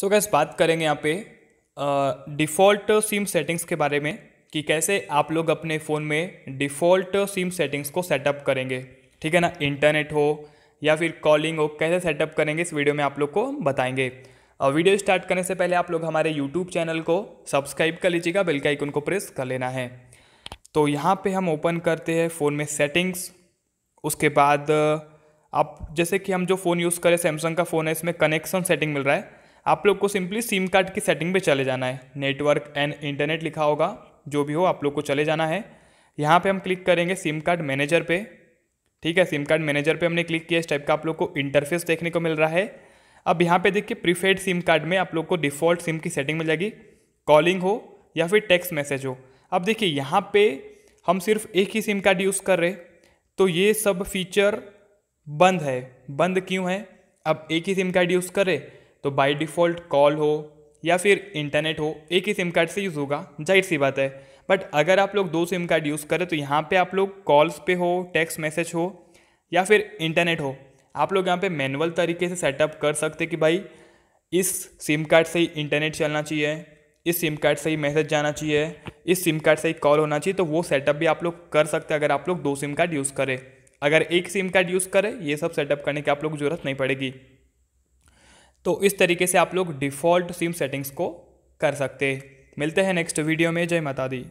सो gas बात करेंगे यहाँ पे डिफ़ॉल्ट सिम सेटिंग्स के बारे में कि कैसे आप लोग अपने फ़ोन में डिफ़ॉल्ट सिम सेटिंग्स को सेटअप करेंगे ठीक है ना इंटरनेट हो या फिर कॉलिंग हो कैसे सेटअप करेंगे इस वीडियो में आप लोग को बताएंगे और वीडियो स्टार्ट करने से पहले आप लोग हमारे यूट्यूब चैनल को सब्सक्राइब कर लीजिएगा बेल का आइकन को प्रेस कर लेना है तो यहाँ पे हम ओपन करते हैं फ़ोन में सेटिंग्स उसके बाद आप जैसे कि हम जो फ़ोन यूज़ करें सैमसंग का फ़ोन है इसमें कनेक्शन सेटिंग मिल रहा है आप लोग को सिंपली सिम कार्ड की सेटिंग पे चले जाना है नेटवर्क एंड इंटरनेट लिखा होगा जो भी हो आप लोग को चले जाना है यहाँ पे हम क्लिक करेंगे सिम कार्ड मैनेजर पे ठीक है सिम कार्ड मैनेजर पे हमने क्लिक किया इस टाइप का आप लोग को इंटरफेस देखने को मिल रहा है अब यहाँ पे देखिए प्रीपेड सिम कार्ड में आप लोग को डिफ़ॉल्ट सिम की सेटिंग मिल जाएगी कॉलिंग हो या फिर टेक्स मैसेज हो अब देखिए यहाँ पर हम सिर्फ एक ही सिम कार्ड यूज़ कर रहे तो ये सब फीचर बंद है बंद क्यों है अब एक ही सिम कार्ड यूज़ करें तो बाय डिफ़ॉल्ट कॉल हो या फिर इंटरनेट हो एक ही सिम कार्ड से यूज़ होगा जाहिर सी बात है बट अगर आप लोग दो सिम कार्ड यूज़ करें तो यहाँ पे आप लोग कॉल्स पे हो टेक्स्ट मैसेज हो या फिर इंटरनेट हो आप लोग यहाँ पे मैनुअल तरीके से सेटअप कर सकते कि भाई इस सिम कार्ड से ही इंटरनेट चलना चाहिए इस सिम कार्ड से ही मैसेज जाना चाहिए इस सिम कार्ड से ही कॉल होना चाहिए तो वो सेटअप भी आप लोग कर सकते हैं अगर आप लोग दो सिम कार्ड यूज़ करें अगर एक सिम कार्ड यूज़ करें ये सब सेटअप करने की आप लोग को ज़रूरत नहीं पड़ेगी तो इस तरीके से आप लोग डिफ़ॉल्ट सिम सेटिंग्स को कर सकते मिलते हैं नेक्स्ट वीडियो में जय माता दी